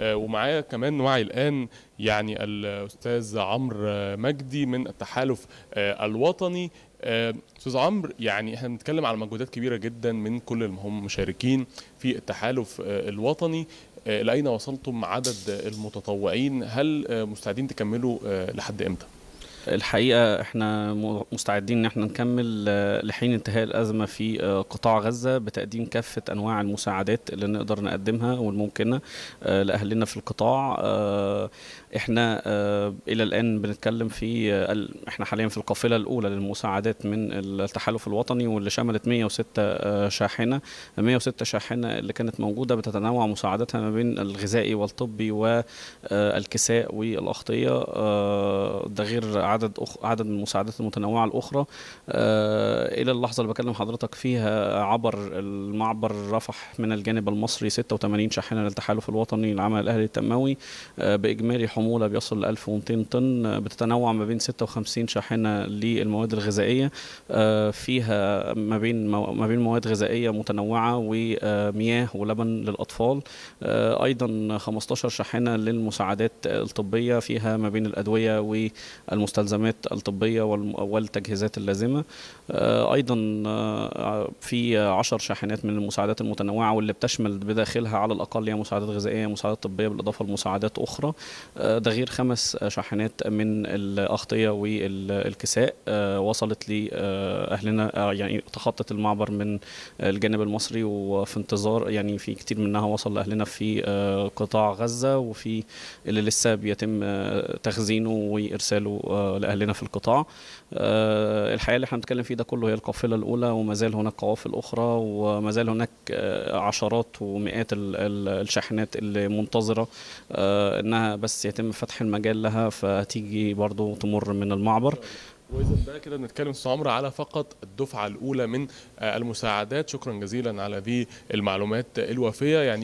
آه، ومعايا كمان وعي الآن يعني الأستاذ عمرو مجدي من التحالف آه، الوطني آه، استاذ عمرو يعني احنا بنتكلم على مجهودات كبيره جدا من كل اللي هم مشاركين في التحالف الوطني لاين وصلتم عدد المتطوعين هل مستعدين تكملوا لحد امتى؟ الحقيقه احنا مستعدين ان احنا نكمل آه، لحين انتهاء الازمه في آه، قطاع غزه بتقديم كافه انواع المساعدات اللي نقدر نقدمها والممكنه آه، لاهلنا في القطاع احنا الى الان بنتكلم في احنا حاليا في القافله الاولى للمساعدات من التحالف الوطني واللي شملت 106 شاحنه 106 شاحنه اللي كانت موجوده بتتنوع مساعداتها ما بين الغذائي والطبي والكساء والاغطيه ده غير عدد أخ... عدد من المساعدات المتنوعه الاخرى آه، الى اللحظه اللي بكلم حضرتك فيها عبر المعبر رفح من الجانب المصري 86 شاحنه للتحالف الوطني للعمل الاهلي التنموي آه، باجمالي حموله بيصل ل 1200 طن بتتنوع ما بين 56 شاحنه للمواد الغذائيه آه، فيها ما بين ما بين مواد غذائيه متنوعه ومياه ولبن للاطفال ايضا 15 شاحنه للمساعدات الطبيه فيها ما بين الادويه والمستلزمات المستلزمات الطبية والتجهيزات اللازمة آه، أيضا آه، في عشر شاحنات من المساعدات المتنوعة واللي بتشمل بداخلها على الأقل هي مساعدات غذائية مساعدات طبية بالإضافة لمساعدات أخرى آه، ده غير خمس شاحنات من الأغطية والكساء وصلت لأهلنا يعني تخطت المعبر من الجانب المصري وفي انتظار يعني في كتير منها وصل لأهلنا في قطاع غزة وفي اللي لسه بيتم تخزينه وإرساله لاهلنا في القطاع آه، الحقيقه اللي احنا بنتكلم فيه ده كله هي القافله الاولى وما زال هناك قوافل اخرى وما زال هناك آه، عشرات ومئات الشاحنات اللي منتظره آه، انها بس يتم فتح المجال لها فهتيجي برضو تمر من المعبر واذا بقى كده بنتكلم استاذ عمرو على فقط الدفعه الاولى من المساعدات شكرا جزيلا على ذي المعلومات الوافيه يعني